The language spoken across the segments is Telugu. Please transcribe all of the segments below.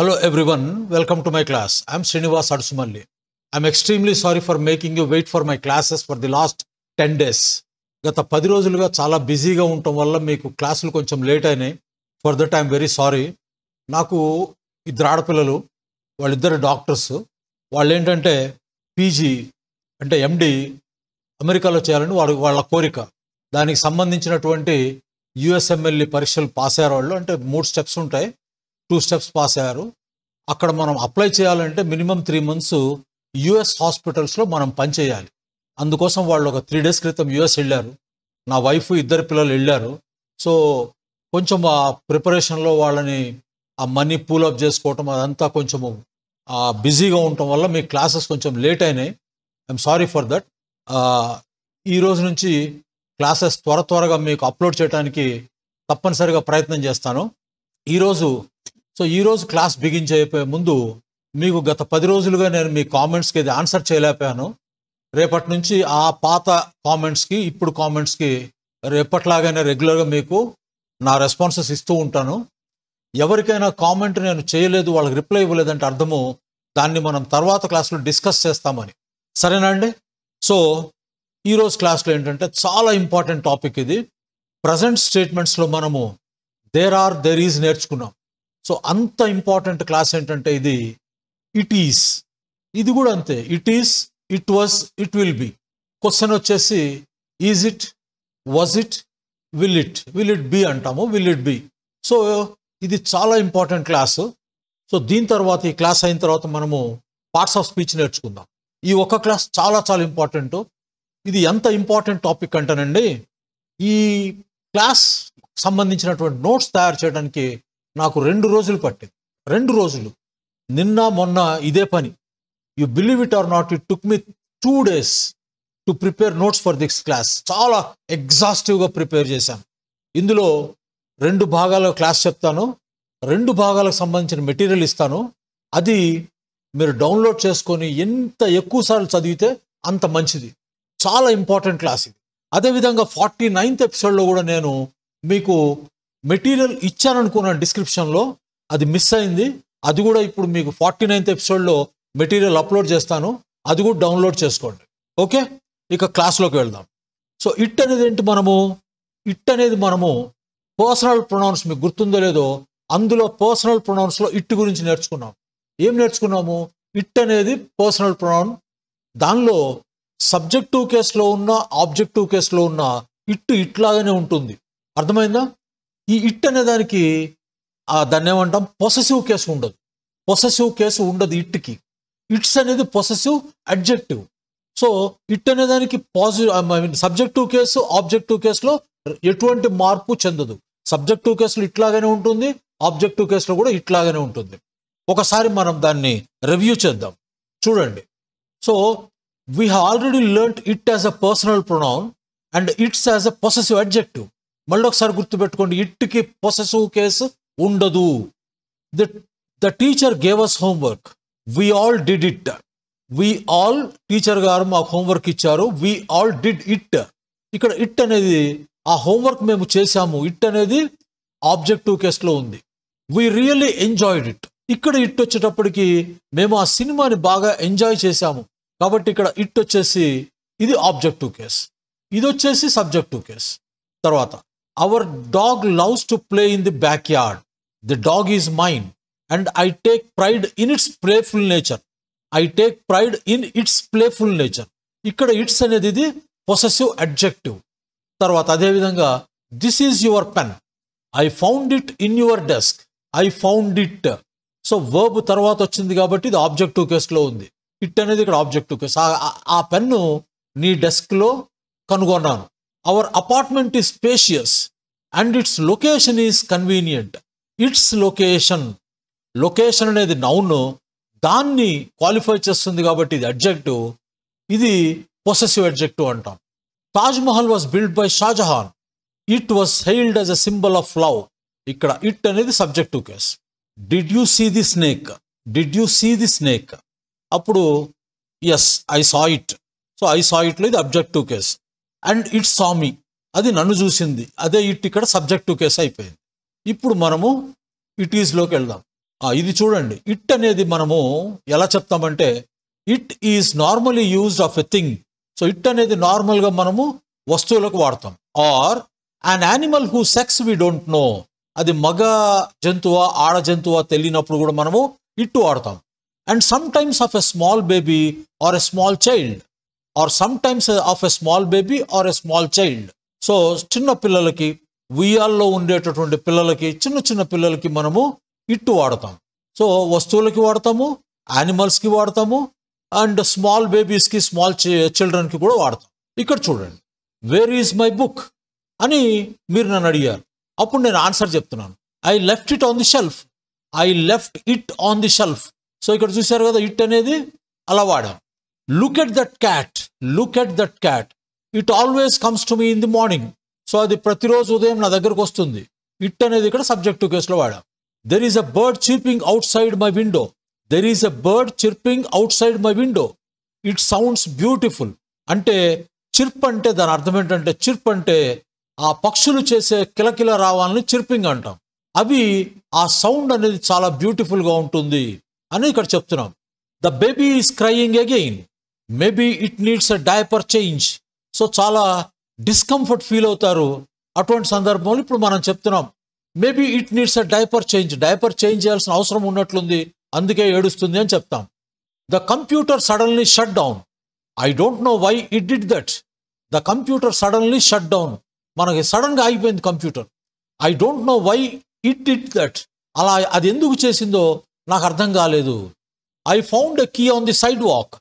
hello everyone welcome to my class I'm Srinivas Adusumalli I'm extremely sorry for making you wait for my classes for the last ten days గత పది రోజులుగా చాలా బిజీగా ఉండటం వల్ల మీకు క్లాసులు కొంచెం లేట్ అయినాయి for that I'm very sorry నాకు ఇద్దరు ఆడపిల్లలు వాళ్ళిద్దరు డాక్టర్స్ వాళ్ళు ఏంటంటే పీజీ అంటే ఎండి అమెరికాలో చేయాలని వాళ్ళ వాళ్ళ కోరిక దానికి సంబంధించినటువంటి యుఎస్ఎంఎల్ఈ e పరీక్షలు పాస్ అయ్యారు వాళ్ళు అంటే మూడు స్టెప్స్ ఉంటాయి టూ స్టెప్స్ పాస్ అయ్యారు అక్కడ మనం అప్లై చేయాలంటే మినిమం త్రీ మంత్స్ యుఎస్ హాస్పిటల్స్లో మనం పనిచేయాలి అందుకోసం వాళ్ళు ఒక త్రీ డేస్ క్రితం యుఎస్ వెళ్ళారు నా వైఫ్ ఇద్దరు పిల్లలు వెళ్ళారు సో కొంచెం ఆ ప్రిపరేషన్లో వాళ్ళని ఆ మనీ పూలప్ చేసుకోవటం అదంతా కొంచెము బిజీగా ఉండటం వల్ల మీ క్లాసెస్ కొంచెం లేట్ అయినాయి ఐఎమ్ సారీ ఫర్ దట్ ఈ రోజు నుంచి క్లాసెస్ త్వర త్వరగా మీకు అప్లోడ్ చేయడానికి తప్పనిసరిగా ప్రయత్నం చేస్తాను ఈరోజు సో ఈరోజు క్లాస్ బిగిన్ చేయబోయే ముందు మీకు గత పది రోజులుగా నేను మీ కామెంట్స్కి ఇది ఆన్సర్ చేయలేకపోయాను రేపటి నుంచి ఆ పాత కామెంట్స్కి ఇప్పుడు కామెంట్స్కి రేపట్లాగానే రెగ్యులర్గా మీకు నా రెస్పాన్సెస్ ఇస్తూ ఉంటాను ఎవరికైనా కామెంట్ నేను చేయలేదు వాళ్ళకి రిప్లై ఇవ్వలేదంటే అర్థము దాన్ని మనం తర్వాత క్లాస్లో డిస్కస్ చేస్తామని సరేనండి సో ఈరోజు క్లాస్లో ఏంటంటే చాలా ఇంపార్టెంట్ టాపిక్ ఇది ప్రజెంట్ స్టేట్మెంట్స్లో మనము దేర్ ఆర్ దేర్ ఈజ్ నేర్చుకున్నాం సో అంత ఇంపార్టెంట్ క్లాస్ ఏంటంటే ఇది ఇట్ ఈస్ ఇది కూడా అంతే it is it was it will be question వచ్చేసి is it was it will it will it be అంటాము విల్ ఇట్ బి సో ఇది చాలా ఇంపార్టెంట్ క్లాసు సో దీని తర్వాత ఈ క్లాస్ అయిన తర్వాత మనము పార్ట్స్ ఆఫ్ స్పీచ్ నేర్చుకుందాం ఈ ఒక క్లాస్ చాలా చాలా ఇంపార్టెంట్ ఇది ఎంత ఇంపార్టెంట్ టాపిక్ అంటేనండి ఈ క్లాస్ సంబంధించినటువంటి నోట్స్ తయారు చేయడానికి నాకు రెండు రోజులు పట్టింది రెండు రోజులు నిన్న మొన్న ఇదే పని you believe it or not it took me two days to prepare notes for this class చాలా ఎగ్జాస్టివ్గా ప్రిపేర్ చేశాను ఇందులో రెండు భాగాల క్లాస్ చెప్తాను రెండు భాగాలకు సంబంధించిన మెటీరియల్ ఇస్తాను అది మీరు డౌన్లోడ్ చేసుకొని ఎంత ఎక్కువసార్లు చదివితే అంత మంచిది చాలా ఇంపార్టెంట్ క్లాస్ ఇది అదేవిధంగా ఫార్టీ నైన్త్ ఎపిసోడ్లో కూడా నేను మీకు మెటీరియల్ ఇచ్చాననుకున్న డిస్క్రిప్షన్లో అది మిస్ అయింది అది కూడా ఇప్పుడు మీకు ఫార్టీ నైన్త్ ఎపిసోడ్లో మెటీరియల్ అప్లోడ్ చేస్తాను అది కూడా డౌన్లోడ్ చేసుకోండి ఓకే ఇక క్లాస్లోకి వెళ్దాం సో ఇట్ అనేది ఏంటి మనము ఇట్ అనేది మనము పర్సనల్ ప్రొనౌన్స్ మీకు గుర్తుందో లేదో అందులో పర్సనల్ ప్రొనౌన్స్లో ఇట్ గురించి నేర్చుకున్నాం ఏం నేర్చుకున్నాము ఇట్ అనేది పర్సనల్ ప్రొనౌన్ దానిలో సబ్జెక్టివ్ కేసులో ఉన్న ఆబ్జెక్టివ్ కేసులో ఉన్న ఇట్ ఇట్లాగానే ఉంటుంది అర్థమైందా ఈ ఇట్ అనే దానికి దాన్ని ఏమంటాం పొసెసివ్ కేసు ఉండదు పొసెసివ్ కేసు ఉండదు ఇట్కి ఇట్స్ అనేది పొసెసివ్ అడ్జెక్టివ్ సో ఇట్ అనే దానికి positive I mean subjective case objective కేసులో ఎటువంటి మార్పు చెందదు సబ్జెక్టివ్ కేసులు ఇట్లాగనే ఉంటుంది ఆబ్జెక్టివ్ కేసులో కూడా ఇట్లాగనే ఉంటుంది ఒకసారి మనం దాన్ని రివ్యూ చేద్దాం చూడండి so we already already learn it as a personal pronoun and its as a possessive adjective మళ్ళీ ఒకసారి గుర్తుపెట్టుకోండి ఇట్కి పొసెసివ్ కేసు ఉండదు the the teacher gave us homework we all did it we all teacher గారు మాకు హోంవర్క్ ఇచ్చారు వి ఆల్ డిడ్ ఇట్ ఇక్కడ ఇట్ అనేది ఆ హోంవర్క్ మేము చేశాము ఇట్ అనేది ఆబ్జెక్టివ్ కేసులో ఉంది వి రియల్లీ ఎంజాయ్డ్ ఇట్ ఇక్కడ ఇట్ వచ్చేటప్పటికి మేము ఆ సినిమాని బాగా ఎంజాయ్ చేశాము కాబట్టి ఇక్కడ ఇట్ వచ్చేసి ఇది ఆబ్జెక్టివ్ కేస్ ఇది వచ్చేసి సబ్జెక్టివ్ కేస్ తర్వాత our dog loves to play in the backyard the dog is mind and I take pride in its playful nature I take pride in its playful nature ఇక్కడ ఇట్స్ అనేది ఇది పొసెసివ్ అడ్జెక్టివ్ తర్వాత అదేవిధంగా this is your pen I found it in your desk I found it so verb తర్వాత వచ్చింది కాబట్టి ఇది ఆబ్జెక్టివ్ కేసులో ఉంది ఇట్ అనేది ఇక్కడ ఆబ్జెక్టివ్ కేసు ఆ పెన్ను నీ డెస్క్లో కనుగొన్నాను our apartment is spacious and its location is convenient its location location అనేది నౌన్ దాన్ని క్వాలిఫై చేస్తుంది కాబట్టి ఇది అడ్జెక్టివ్ ఇది పొసెసివ్ అడ్జెక్టివ్ అంటాం Taj Mahal was build by Shah Jahan it was hailed as a symbol of love ఇక్కడ ఇట్ అనేది subjective case did you see the snake did you see the snake అప్పుడు yes I saw it so I saw ఇట్లో ఇది అబ్జెక్టివ్ కేస్ అండ్ ఇట్ సామి అది నన్ను చూసింది అదే ఇట్ ఇక్కడ సబ్జెక్ట్ టు కేసు అయిపోయింది ఇప్పుడు మనము ఇట్ ఈజ్లోకి వెళ్దాం ఇది చూడండి ఇట్ అనేది మనము ఎలా చెప్తామంటే it is normally used of a thing so it అనేది నార్మల్గా మనము వస్తువులకు వాడతాం or an animal who sex we don't know అది మగ జంతువు ఆడ జంతువు తెలియనప్పుడు కూడా మనము ఇట్టు వాడతాం and sometimes of a small baby or a small child or sometimes of a small baby or a small child so చిన్న పిల్లలకి ఉయ్యాల్లో ఉండేటటువంటి పిల్లలకి చిన్న చిన్న పిల్లలకి మనము ఇట్టు వాడతాం సో వస్తువులకి వాడతాము యానిమల్స్కి వాడతాము అండ్ స్మాల్ బేబీస్కి స్మాల్ చిల్డ్రన్కి కూడా వాడతాం ఇక్కడ చూడండి వేర్ ఈజ్ మై బుక్ అని మీరు నన్ను అడిగారు అప్పుడు నేను ఆన్సర్ చెప్తున్నాను I left it on the shelf I left it on the shelf so ఇక్కడ చూశారు కదా ఇట్ అనేది అలా వాడాం look at that cat look at that cat it always comes to me in the morning so అది ప్రతిరోజు ఉదయం నా దగ్గరకు వస్తుంది ఇట్ అనేది ఇక్కడ సబ్జెక్టు కేసులో వాడాం there is a bird chirping outside my window there is a bird chirping outside my window it sounds beautiful అంటే చిర్ప్ అంటే దాని అర్థం ఏంటంటే చిర్ప్ అంటే ఆ పక్షులు చేసే కిలకిల రావాలని చిర్పింగ్ అంటాం అవి ఆ సౌండ్ అనేది చాలా బ్యూటిఫుల్గా ఉంటుంది అని ఇక్కడ చెప్తున్నాం the baby is crying again maybe it needs a diaper change so చాలా డిస్కంఫర్ట్ ఫీల్ అవుతారు అటువంటి సందర్భంలో ఇప్పుడు మనం చెప్తున్నాం maybe it needs a diaper change diaper change చేయాల్సిన అవసరం ఉన్నట్లుంది అందుకే ఏడుస్తుంది అని చెప్తాం the computer suddenly shut down I don't know why it did that the computer suddenly shut down మనకి సడన్గా ఆగిపోయింది computer I don't know why it did that అలా అది ఎందుకు చేసిందో నాకు అర్థం కాలేదు I found a key on the sidewalk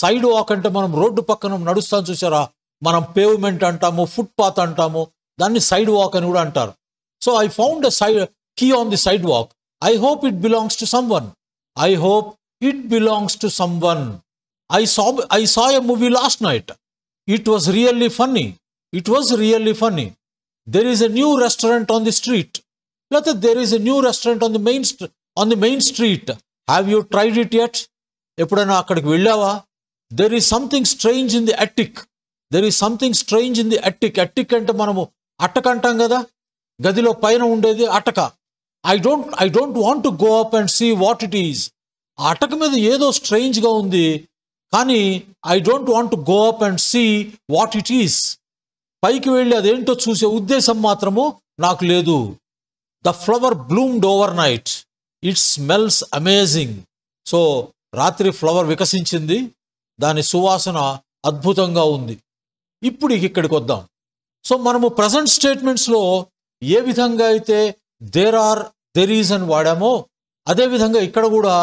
sidewalk అంటే మనం రోడ్డు పక్కన నడుస్తాం చూసారా మనం పేవ్మెంట్ అంటాము ఫుట్పాత్ అంటాము దాన్ని సైడ్ వాక్ అని కూడా అంటారు so I found side key on the sidewalk I hope it belongs to someone I hope it belongs to someone I saw I saw a movie last night it was really funny it was really funny there is a new restaurant on the street లేకపోతే there is a new restaurant on the main on the main street have you tried it at ఎప్పుడైనా అక్కడికి వెళ్ళావా there is something strange in the attic there is something strange in the attic attic అంటే మనము అట్టక అంటాం కదా గదిలో పైన ఉండేది అటక I don't I don't want go up and see what it is ఆ అటక మీద ఏదో స్ట్రేంజ్గా ఉంది కానీ I don't want go up and see what it is పైకి వెళ్ళి అదేంటో చూసే ఉద్దేశం మాత్రము నాకు లేదు the flower bloomed overnight it smells amazing so రాత్రి ఫ్లవర్ వికసించింది దాని సువాసన అద్భుతంగా ఉంది ఇప్పుడు ఇక్కడికి వద్దాం సో మనము ప్రజెంట్ స్టేట్మెంట్స్లో ఏ విధంగా అయితే దేర్ ఆర్ దెర్ ఈజ్ అని వాడామో అదేవిధంగా ఇక్కడ కూడా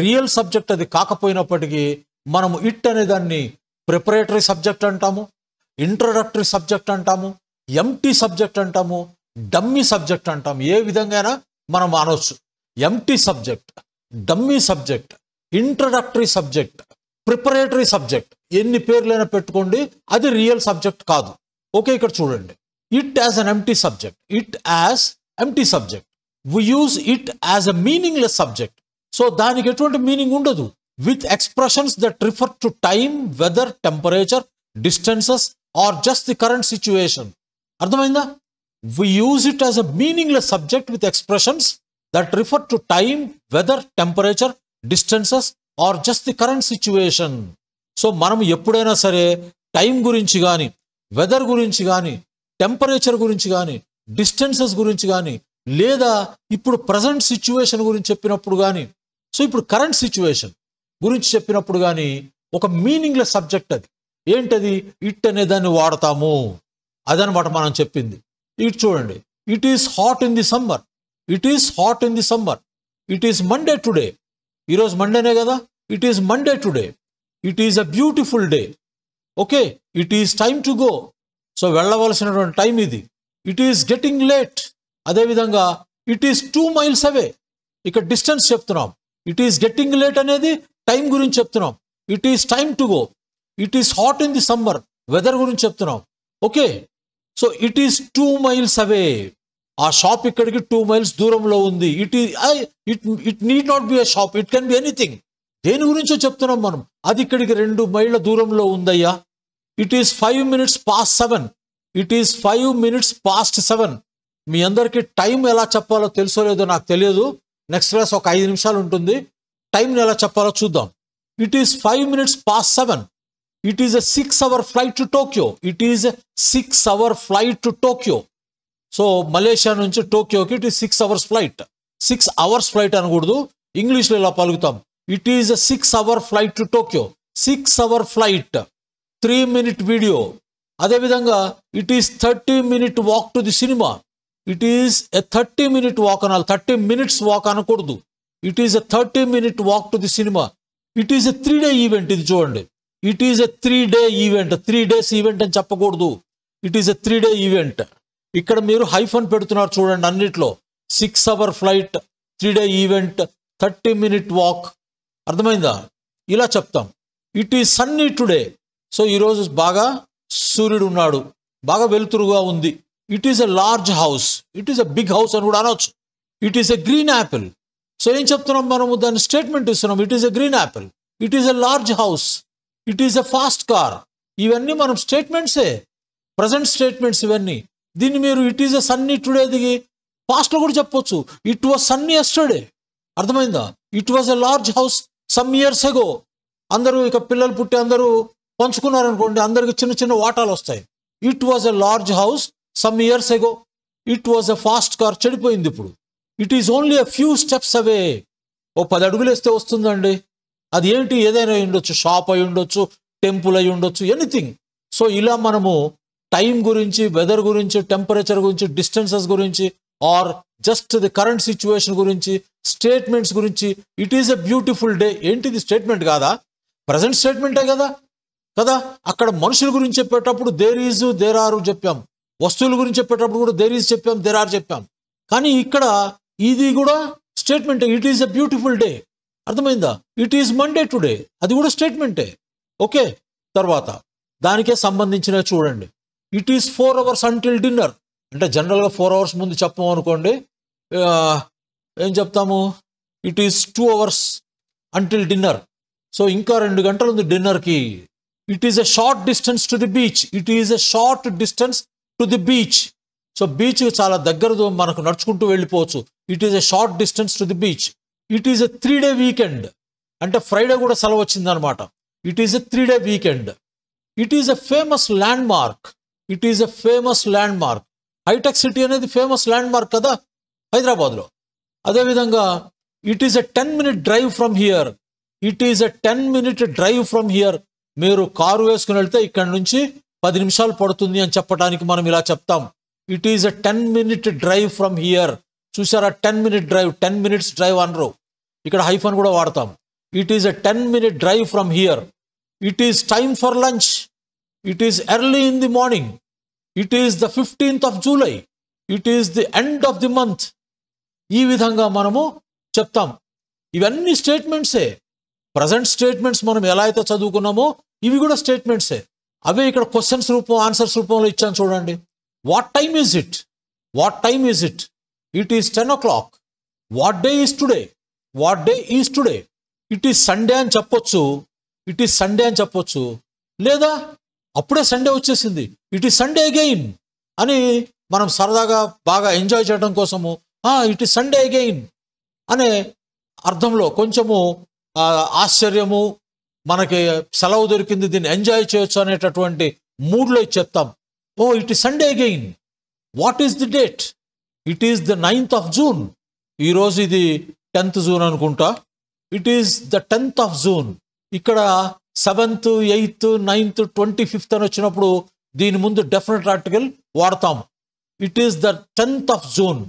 రియల్ సబ్జెక్ట్ అది కాకపోయినప్పటికీ మనము ఇట్ అనే దాన్ని ప్రిపరేటరీ సబ్జెక్ట్ అంటాము ఇంట్రడక్టరీ సబ్జెక్ట్ అంటాము ఎంటీ సబ్జెక్ట్ అంటాము డమ్మీ సబ్జెక్ట్ అంటాము ఏ విధంగా మనం అనవచ్చు empty subject dummy subject introductory subject preparatory subject ఎన్ని పేర్లైనా పెట్టుకోండి అది రియల్ సబ్జెక్ట్ కాదు ఓకే ఇక్కడ చూడండి it as an empty subject it as empty subject we use it as a meaningless subject so దానికి ఎటువంటి మీనింగ్ ఉండదు with expressions that refer to time weather temperature distances or just the current situation అర్థమైందా we use it as a meaningless subject with expressions that refer to time weather temperature distances or just the current situation so మనం ఎప్పుడైనా సరే టైం గురించి కానీ వెదర్ గురించి కానీ టెంపరేచర్ గురించి కానీ డిస్టెన్సెస్ గురించి కానీ లేదా ఇప్పుడు ప్రజెంట్ సిచ్యువేషన్ గురించి చెప్పినప్పుడు కానీ సో ఇప్పుడు కరెంట్ సిచ్యువేషన్ గురించి చెప్పినప్పుడు కానీ ఒక మీనింగ్లెస్ సబ్జెక్ట్ అది ఏంటది ఇట్ అనే దాన్ని వాడతాము అదనమాట మనం చెప్పింది ఇటు చూడండి it is hot in the summer it is hot in the summer it is Monday today ఈరోజు మండేనే కదా it is Monday today it is a beautiful day okay it is time to go so వెళ్ళవలసినటువంటి టైం ఇది ఇట్ ఈస్ గెటింగ్ లేట్ అదేవిధంగా it is two miles away ఇక్కడ డిస్టెన్స్ చెప్తున్నాం ఇట్ ఈస్ గెట్టింగ్ లేట్ అనేది టైం గురించి చెప్తున్నాం it is time to go it is hot in the summer weather గురించి చెప్తున్నాం okay so it is two miles away ఆ షాప్ ఇక్కడికి టూ మైల్స్ దూరంలో ఉంది it it it need not be a shop it can be anything దేని గురించో చెప్తున్నాం మనం అది ఇక్కడికి రెండు మైళ్ళ దూరంలో ఉందయ్యా it is five minutes past seven it is five minutes past seven మీ అందరికీ టైం ఎలా చెప్పాలో తెలుసో లేదో నాకు తెలియదు నెక్స్ట్ క్లాస్ ఒక ఐదు నిమిషాలు ఉంటుంది టైంని ఎలా చెప్పాలో చూద్దాం it is five minutes past seven it is a six hour flight to Tokyo it is a six hour flight to Tokyo so Malaysia నుంచి టోక్యోకి it is six hours flight six hours flight అనకూడదు ఇంగ్లీష్లో ఇలా పలుకుతాం it is a six hour flight to Tokyo six hour flight three minute video అదేవిధంగా it is thirty minute walk to the cinema it is a thirty minute walk అనాలి థర్టీ మినిట్స్ వాక్ అనకూడదు it is a thirty minute walk to the cinema it is a three day event ఇది చూడండి it is a three day event three days event అని చెప్పకూడదు it is a three day event ఇక్కడ మీరు హైఫన్ పెడుతున్నారు చూడండి అన్నిట్లో six hour flight three day event thirty minute walk అర్థమైందా ఇలా చెప్తాం it is sunny today so ఈరోజు బాగా సూర్యుడు ఉన్నాడు బాగా వెలుతురుగా ఉంది it is a large house it is a big house అని కూడా అనవచ్చు it is a green apple so ఏం చెప్తున్నాం మనము దాని స్టేట్మెంట్ ఇస్తున్నాం it is a green apple it is a large house it is a fast car ఇవన్నీ మనం స్టేట్మెంట్సే ప్రజెంట్ స్టేట్మెంట్స్ ఇవన్నీ దీన్ని మీరు it is a sunny today దిగి పాస్ట్లో కూడా చెప్పొచ్చు ఇట్ వాజ్ సన్నీ ఎస్టర్డే అర్థమైందా it was a large house some years ఎగో అందరూ ఇక పిల్లలు పుట్టి అందరూ పంచుకున్నారనుకోండి అందరికి చిన్న చిన్న వాటాలు వస్తాయి it was a large house some years ago it was a fast car చెడిపోయింది ఇప్పుడు it is only a few steps away ఓ పది అడుగులు వేస్తే వస్తుందండి అది ఏంటి ఏదైనా అయి ఉండొచ్చు షాప్ అయి ఉండొచ్చు టెంపుల్ అయి ఉండొచ్చు ఎనీథింగ్ సో ఇలా మనము టైం గురించి వెదర్ గురించి టెంపరేచర్ గురించి డిస్టెన్సెస్ గురించి or just the current situation గురించి స్టేట్మెంట్స్ గురించి it is a beautiful day ఏంటిది స్టేట్మెంట్ కాదా ప్రజెంట్ స్టేట్మెంటే కదా కదా అక్కడ మనుషుల గురించి చెప్పేటప్పుడు దేర్ ఈజ్ దేర్ ఆరు చెప్పాం వస్తువుల గురించి చెప్పేటప్పుడు కూడా దేర్ ఈజ్ చెప్పాం దేర్ ఆర్ చెప్పాం కానీ ఇక్కడ ఇది కూడా స్టేట్మెంటే it is a beautiful day అర్థమైందా ఇట్ ఈజ్ మండే టుడే అది కూడా స్టేట్మెంటే ఓకే తర్వాత దానికే సంబంధించిన చూడండి it is four hours until dinner అంటే జనరల్గా ఫోర్ అవర్స్ ముందు చెప్పాము అనుకోండి ఏం చెప్తాము it is two hours until dinner so ఇంకా రెండు గంటలు ఉంది డిన్నర్కి it is a short distance to the beach it is a short distance to the beach so beach చాలా దగ్గర మనకు నడుచుకుంటూ వెళ్ళిపోవచ్చు it is a short distance to the beach it is a three day weekend అంటే ఫ్రైడే కూడా సెలవు వచ్చిందనమాట it is a three day weekend it is a famous landmark it is a famous landmark హైటెక్ సిటీ అనేది ఫేమస్ ల్యాండ్ మార్క్ కదా హైదరాబాద్లో అదేవిధంగా it is a ten minute drive from here it is a ten minute drive from here మీరు కారు వేసుకుని వెళ్తే ఇక్కడ నుంచి పది నిమిషాలు పడుతుంది అని చెప్పడానికి మనం ఇలా చెప్తాం it is a ten minute drive from here చూసారా ten minute drive ten minutes drive అనరు ఇక్కడ హైఫన్ కూడా వాడతాం it is a ten minute drive from here it is time for lunch it is early in the morning it is the fifteenth of July it is the end of the month ఈ విధంగా మనము చెప్తాం ఇవన్నీ స్టేట్మెంట్సే ప్రజెంట్ స్టేట్మెంట్స్ మనం ఎలా అయితే చదువుకున్నామో ఇవి కూడా స్టేట్మెంట్సే అవే ఇక్కడ క్వశ్చన్స్ రూపం ఆన్సర్స్ రూపంలో ఇచ్చాను చూడండి what time is it what time is it it is ten o'clock what day is today what day is today it is Sunday అని చెప్పొచ్చు ఇట్ ఈస్ సండే అని చెప్పొచ్చు లేదా అప్పుడే సండే వచ్చేసింది ఇట్ ఈస్ సండే అగెయిన్ అని మనం సరదాగా బాగా ఎంజాయ్ చేయడం కోసము ఇట్ ఈస్ సండే అగెయిన్ అనే అర్థంలో కొంచెము ఆశ్చర్యము మనకి సెలవు దొరికింది దీన్ని ఎంజాయ్ చేయొచ్చు అనేటటువంటి మూడ్లో చెప్తాం oh it is Sunday again what is the date it is the ninth of June ఈరోజు ఇది టెన్త్ జూన్ అనుకుంటా it is the tenth of June ఇక్కడ seventh eighth ninth twenty fifth అని వచ్చినప్పుడు దీని ముందు డెఫినెట్ ఆర్టికల్ వాడతాం it is the tenth of June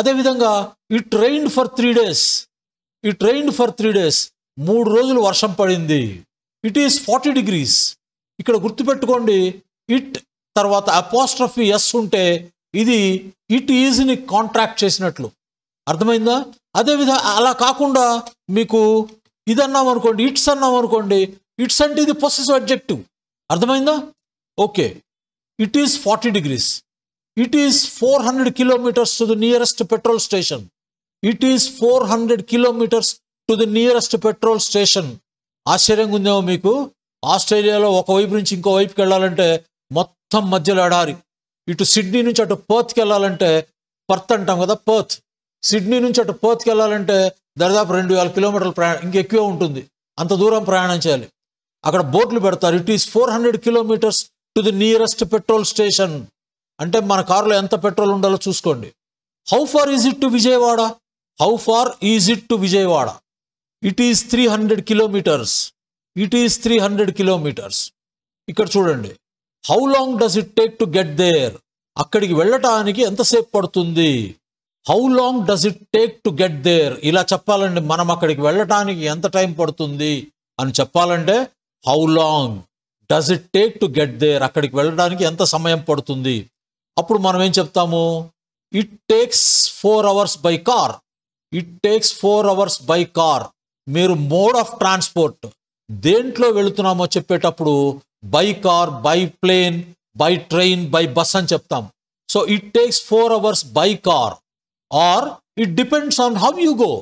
అదేవిధంగా it rained for three days it rained for three days మూడు రోజులు వర్షం పడింది ఇట్ ఈస్ ఫార్టీ డిగ్రీస్ ఇక్కడ గుర్తుపెట్టుకోండి ఇట్ తర్వాత అపోస్ట్రఫీ ఎస్ ఉంటే ఇది ఇట్ ఈజ్ని కాంట్రాక్ట్ చేసినట్లు అర్థమైందా అదేవిధంగా అలా కాకుండా మీకు ఇది అన్నాం అనుకోండి ఇట్స్ అన్నాం అనుకోండి ఇట్స్ అంటే ఇది పొసెసివ్ అబ్జెక్టివ్ అర్థమైందా okay it is forty degrees it is four hundred kilometres to the nearest petrol station it is four hundred kilometres to the nearest petrol station ఆశ్చర్యంగా ఉందేమో మీకు ఆస్ట్రేలియాలో ఒకవైపు నుంచి ఇంకో వెళ్ళాలంటే మొత్తం మధ్యలో ఎడారి ఇటు సిడ్నీ నుంచి అటు పర్త్కి వెళ్ళాలంటే పర్త్ అంటాం కదా పర్త్ సిడ్నీ నుంచి అటు పర్త్కి వెళ్ళాలంటే దాదాపు రెండు వేల కిలోమీటర్ల ప్రయాణం ఇంకెక్కువే ఉంటుంది అంత దూరం ప్రయాణం చేయాలి అక్కడ బోర్డులు పెడతారు it is four hundred kilometres to the nearest petrol station అంటే మన కారులో ఎంత పెట్రోల్ ఉండాలో చూసుకోండి how far is it to Vijayawada how far is it to Vijayawada it is three hundred kilometres it is three hundred kilometres ఇక్కడ చూడండి how long does it take to get there అక్కడికి వెళ్ళటానికి ఎంతసేపు పడుతుంది how long does it take to get there ఇలా చెప్పాలండి మనం అక్కడికి వెళ్ళటానికి ఎంత టైం పడుతుంది అని చెప్పాలంటే how long does it take to get there అక్కడికి వెళ్ళడానికి ఎంత సమయం పడుతుంది అప్పుడు మనం ఏం చెప్తాము it takes four hours by car it takes four hours by car మీరు మోడ్ ఆఫ్ ట్రాన్స్పోర్ట్ దేంట్లో వెళుతున్నామో చెప్పేటప్పుడు by car by plane by train by bus అని చెప్తాం so it takes four hours by car or it depends on how you go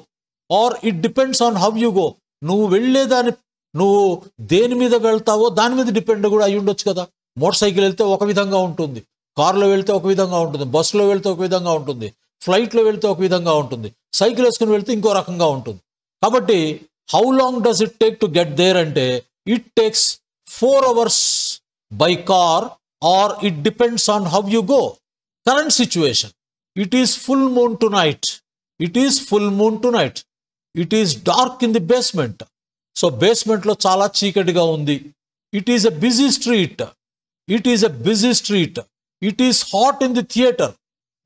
or it depends on how you go నువ్వు వెళ్ళేదాని నువ్వు దేని మీద వెళ్తావో దాని మీద డిపెండ్ కూడా అయ్యి ఉండొచ్చు కదా మోటార్ సైకిల్ వెళ్తే ఒక విధంగా ఉంటుంది కారులో వెళ్తే ఒక విధంగా ఉంటుంది బస్సులో వెళ్తే ఒక విధంగా ఉంటుంది ఫ్లైట్లో వెళ్తే ఒక విధంగా ఉంటుంది సైకిల్ వేసుకుని వెళ్తే ఇంకో రకంగా ఉంటుంది కాబట్టి how long does it take to get there అంటే it takes four hours by car or it depends on how you go current situation it is full moon tonight it is full moon tonight it is dark in the basement so బేస్మెంట్లో చాలా చీకటిగా ఉంది it is a busy street it is a busy street it is hot in the theatre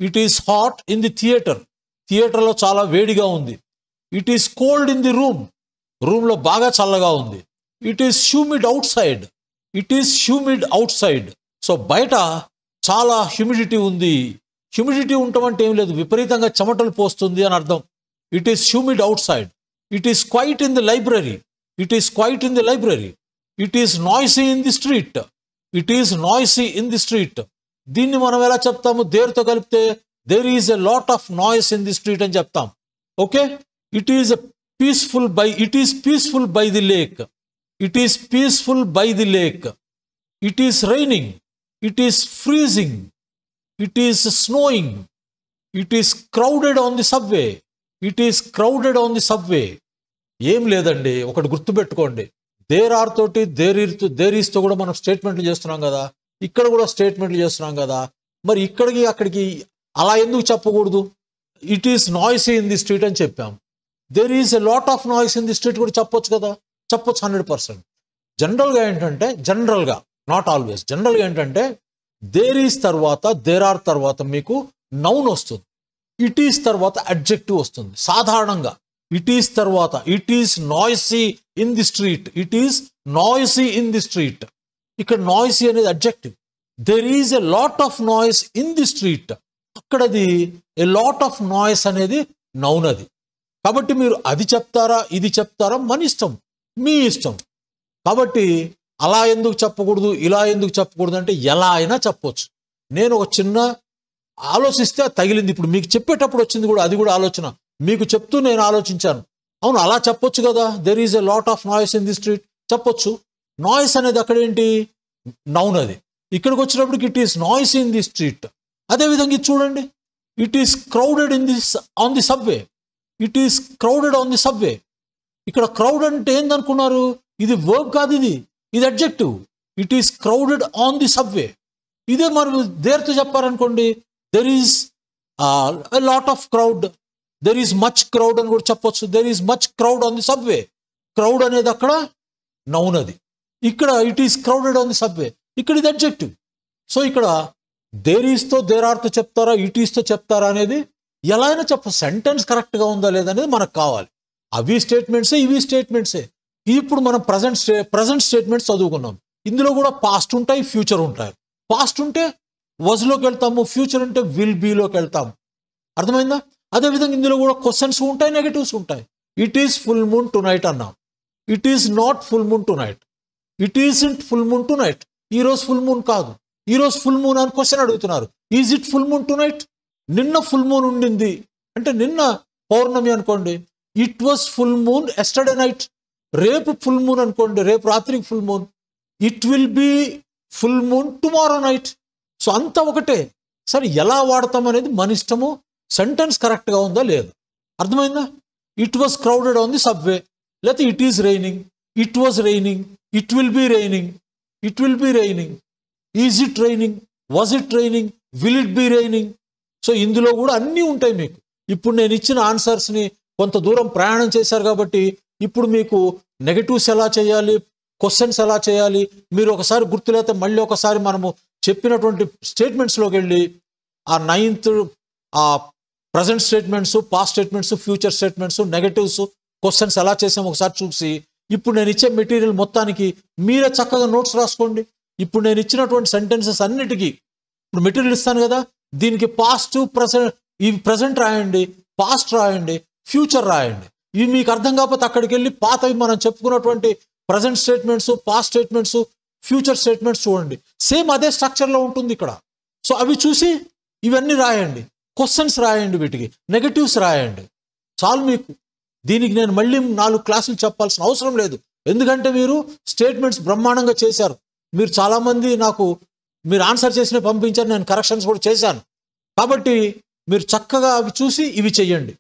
it is hot in the theatre థియేటర్లో చాలా వేడిగా ఉంది it is cold in the room రూమ్లో బాగా చల్లగా ఉంది it is humid outside it is humid outside so బయట చాలా హ్యూమిడిటీ ఉంది హ్యూమిడిటీ ఉండటం అంటే ఏం లేదు విపరీతంగా చెమటలు పోస్తుంది అని అర్థం it is humid outside it is quiet in the library it is quiet in the library it is noisy in the street it is noisy in the street దీన్ని మనం ఎలా చెప్తాము దేర్తో కలిపితే there is a lot of noise in the street అని చెప్తాం okay it is peaceful by it is peaceful by the lake it is peaceful by the lake it is raining it is freezing it is snowing it is crowded on the subway it is crowded on the subway ఏం లేదండి ఒకటి గుర్తుపెట్టుకోండి దేర్ ఆర్ తోటి దేర్ దేర్ కూడా మనం స్టేట్మెంట్లు చేస్తున్నాం కదా ఇక్కడ కూడా స్టేట్మెంట్లు చేస్తున్నాం కదా మరి ఇక్కడికి అక్కడికి అలా ఎందుకు చెప్పకూడదు it is noise in the street అని చెప్పాం there is a lot of noise in the street కూడా చెప్పొచ్చు కదా చెప్పొచ్చు హండ్రెడ్ పర్సెంట్ జనరల్గా ఏంటంటే జనరల్గా నాట్ ఆల్వేస్ జనరల్గా ఏంటంటే దేర్ ఈస్ తర్వాత దేర్ ఆర్ తర్వాత మీకు నౌన్ వస్తుంది ఇట్ ఈస్ తర్వాత అడ్జెక్టివ్ వస్తుంది సాధారణంగా ఇట్ ఈస్ తర్వాత it is noisy in the street it is noisy in the street ఇక్కడ నాయిసీ అనేది objective there is a lot of noise in the street అక్కడది ఎ లాట్ ఆఫ్ నాయిస్ అనేది నౌనది కాబట్టి మీరు అది చెప్తారా ఇది చెప్తారా మన ఇష్టం మీ ఇష్టం కాబట్టి అలా ఎందుకు చెప్పకూడదు ఇలా ఎందుకు చెప్పకూడదు అంటే ఎలా అయినా చెప్పవచ్చు నేను ఒక చిన్న ఆలోచిస్తే తగిలింది ఇప్పుడు మీకు చెప్పేటప్పుడు వచ్చింది కూడా అది కూడా ఆలోచన మీకు చెప్తూ నేను ఆలోచించాను అవును అలా చెప్పొచ్చు కదా there is a lot of noise in the street చెప్పొచ్చు నాయిస్ అనేది అక్కడ ఏంటి నౌన్ అది ఇక్కడికి వచ్చినప్పటికి it is noise in the street అదేవిధంగా ఇది చూడండి it is crowded in the on the subway it is crowded on the subway ఇక్కడ క్రౌడ్ అంటే ఏందనుకున్నారు ఇది వర్క్ కాదు ఇది ఇది adjective it is crowded on the subway ఇదే మరి దేర్తో చెప్పారనుకోండి there is lot of crowd there is much crowd అని కూడా చెప్పొచ్చు there is much crowd on the subway crowd అనేది అక్కడ నౌన్ అది ఇక్కడ it is crowded on the subway ఇక్కడ ఇది అబ్జెక్టివ్ సో ఇక్కడ దేర్ ఈస్తో దేర్ ఆర్తో చెప్తారా ఇట్ ఈస్తో చెప్తారా అనేది ఎలా అయినా చెప్ప సెంటెన్స్ కరెక్ట్గా ఉందా లేదనేది మనకు కావాలి అవి స్టేట్మెంట్సే ఇవి స్టేట్మెంట్సే ఇప్పుడు మనం ప్రజెంట్ స్టే ప్రజెంట్ స్టేట్మెంట్స్ చదువుకున్నాం ఇందులో కూడా పాస్ట్ ఉంటాయి ఫ్యూచర్ ఉంటాయి పాస్ట్ ఉంటే వజ్లోకి వెళ్తాము ఫ్యూచర్ ఉంటే విల్ బీలోకి వెళ్తాము అర్థమైందా అదేవిధంగా ఇందులో కూడా క్వశ్చన్స్ ఉంటాయి నెగటివ్స్ ఉంటాయి it is full moon tonight అన్నాం it is not full moon tonight it isn't full moon tonight ఈరోజు ఫుల్ మూన్ కాదు ఈరోజు ఫుల్ మూన్ అని క్వశ్చన్ అడుగుతున్నారు is it full moon tonight నిన్న ఫుల్ మూన్ ఉండింది అంటే నిన్న పౌర్ణమి అనుకోండి it was full moon yesterday night రేపు ఫుల్ మూన్ అనుకోండి రేపు రాత్రికి full moon it will be full moon tomorrow night so అంతా ఒకటే సరే ఎలా వాడతాం అనేది మన ఇష్టము సెంటెన్స్ కరెక్ట్గా ఉందా లేదు అర్థమైందా it was crowded on the subway లేకపోతే it is raining it was raining it will be raining it will be raining is it raining was it training will it be raining so ఇందులో కూడా అన్నీ ఉంటాయి మీకు ఇప్పుడు నేను ఇచ్చిన ఆన్సర్స్ని కొంత దూరం ప్రయాణం చేశారు కాబట్టి ఇప్పుడు మీకు నెగటివ్స్ ఎలా చేయాలి క్వశ్చన్స్ ఎలా చేయాలి మీరు ఒకసారి గుర్తులేతే మళ్ళీ ఒకసారి మనము చెప్పినటువంటి స్టేట్మెంట్స్లోకి వెళ్ళి ఆ నైన్త్ ఆ present statements past statements future statements negatives questions ఎలా చేసాము ఒకసారి చూసి ఇప్పుడు నేను ఇచ్చే మెటీరియల్ మొత్తానికి మీరే చక్కగా నోట్స్ రాసుకోండి ఇప్పుడు నేను ఇచ్చినటువంటి సెంటెన్సెస్ అన్నిటికీ ఇప్పుడు మెటీరియల్ ఇస్తాను కదా దీనికి పాస్ట్ ప్రజెంట్ ఇవి ప్రజెంట్ రాయండి పాస్ట్ రాయండి ఫ్యూచర్ రాయండి ఇవి మీకు అర్థం కాకపోతే అక్కడికి వెళ్ళి పాతవి మనం చెప్పుకున్నటువంటి present statements past statements future statements చూడండి సేమ్ అదే స్ట్రక్చర్లో ఉంటుంది ఇక్కడ సో అవి చూసి ఇవన్నీ రాయండి క్వశ్చన్స్ రాయండి వీటికి నెగటివ్స్ రాయండి చాలు మీకు దీనికి నేను మళ్ళీ నాలుగు క్లాసులు చెప్పాల్సిన అవసరం లేదు ఎందుకంటే మీరు స్టేట్మెంట్స్ బ్రహ్మాండంగా చేశారు మీరు చాలామంది నాకు మీరు ఆన్సర్ చేసినవి పంపించారు నేను కరెక్షన్స్ కూడా చేశాను కాబట్టి మీరు చక్కగా అవి చూసి ఇవి చెయ్యండి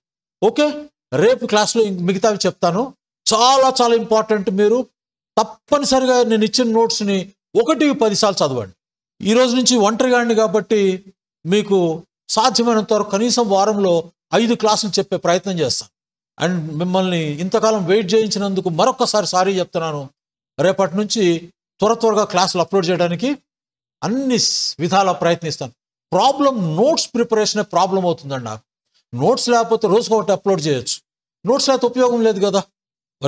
ఓకే రేపు క్లాస్లో మిగతావి చెప్తాను చాలా చాలా ఇంపార్టెంట్ మీరు తప్పనిసరిగా నేను ఇచ్చిన నోట్స్ని ఒకటి పదిసార్లు చదవండి ఈరోజు నుంచి ఒంటరిగాండి కాబట్టి మీకు సాధ్యమైనంత వరకు కనీసం వారంలో ఐదు క్లాసులు చెప్పే ప్రయత్నం చేస్తాను అండ్ మిమ్మల్ని ఇంతకాలం వెయిట్ చేయించినందుకు మరొకసారి సారీ చెప్తున్నాను రేపటి నుంచి త్వర త్వరగా క్లాసులు అప్లోడ్ చేయడానికి అన్ని విధాల ప్రయత్నిస్తాను ప్రాబ్లం నోట్స్ ప్రిపరేషనే ప్రాబ్లం అవుతుందండి నాకు నోట్స్ లేకపోతే రోజుకు ఒకటి అప్లోడ్ చేయొచ్చు నోట్స్ లేకపోతే ఉపయోగం లేదు కదా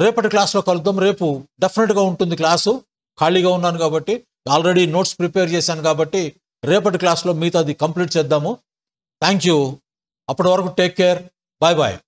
రేపటి క్లాస్లో కలుద్దాం రేపు డెఫినెట్గా ఉంటుంది క్లాసు ఖాళీగా ఉన్నాను కాబట్టి ఆల్రెడీ నోట్స్ ప్రిపేర్ చేశాను కాబట్టి రేపటి క్లాస్లో మిగతా అది కంప్లీట్ చేద్దాము థ్యాంక్ యూ అప్పటి వరకు టేక్ కేర్ బాయ్ బాయ్